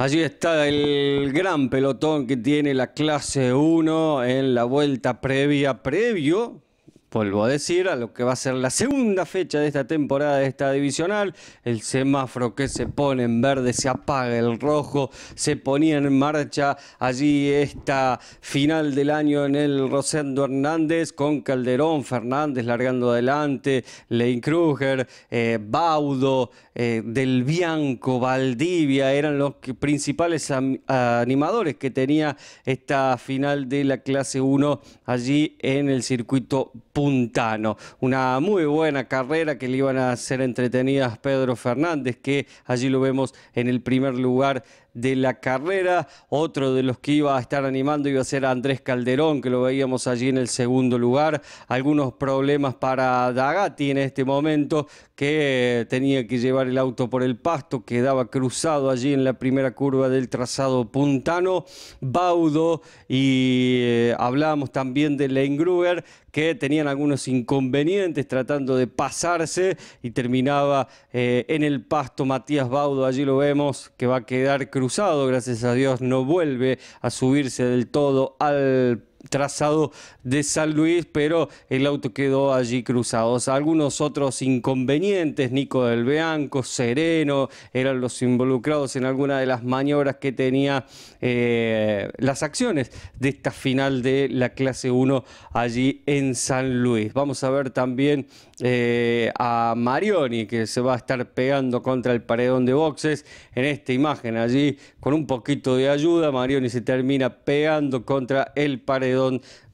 Allí está el gran pelotón que tiene la clase 1 en la vuelta previa, previo Vuelvo a decir, a lo que va a ser la segunda fecha de esta temporada de esta divisional, el semáforo que se pone en verde, se apaga el rojo, se ponía en marcha allí esta final del año en el Rosendo Hernández con Calderón, Fernández largando adelante, Lane Kruger, eh, Baudo, eh, Del Bianco, Valdivia, eran los principales animadores que tenía esta final de la clase 1 allí en el circuito Puntano. Una muy buena carrera que le iban a hacer entretenidas Pedro Fernández, que allí lo vemos en el primer lugar de la carrera. Otro de los que iba a estar animando iba a ser Andrés Calderón, que lo veíamos allí en el segundo lugar. Algunos problemas para Dagati en este momento, que tenía que llevar el auto por el pasto, quedaba cruzado allí en la primera curva del trazado puntano. Baudo y Hablamos hablábamos también de Gruber, que tenían algunos inconvenientes tratando de pasarse y terminaba eh, en el pasto Matías Baudo, allí lo vemos, que va a quedar cruzado, gracias a Dios no vuelve a subirse del todo al trazado de San Luis, pero el auto quedó allí cruzado. algunos otros inconvenientes, Nico del Beanco, Sereno, eran los involucrados en alguna de las maniobras que tenía eh, las acciones de esta final de la clase 1 allí en San Luis. Vamos a ver también eh, a Marioni, que se va a estar pegando contra el paredón de boxes en esta imagen allí, con un poquito de ayuda, Marioni se termina pegando contra el paredón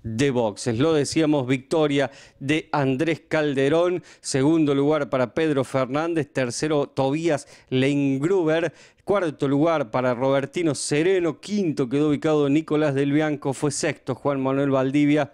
de boxes. Lo decíamos, victoria de Andrés Calderón, segundo lugar para Pedro Fernández, tercero Tobías Leingruber, cuarto lugar para Robertino Sereno, quinto quedó ubicado Nicolás del Bianco, fue sexto Juan Manuel Valdivia.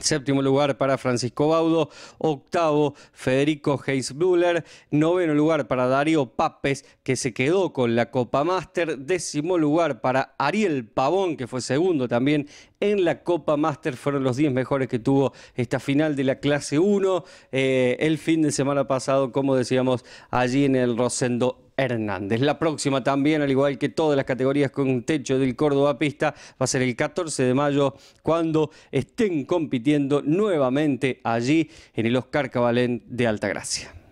Séptimo lugar para Francisco Baudo, octavo Federico Heisbühler, noveno lugar para Darío Papes, que se quedó con la Copa Master, décimo lugar para Ariel Pavón, que fue segundo también en la Copa Master, fueron los 10 mejores que tuvo esta final de la clase 1, eh, el fin de semana pasado, como decíamos, allí en el Rosendo Hernández. La próxima también, al igual que todas las categorías con techo del Córdoba Pista, va a ser el 14 de mayo cuando estén compitiendo nuevamente allí en el Oscar Cabalén de Altagracia.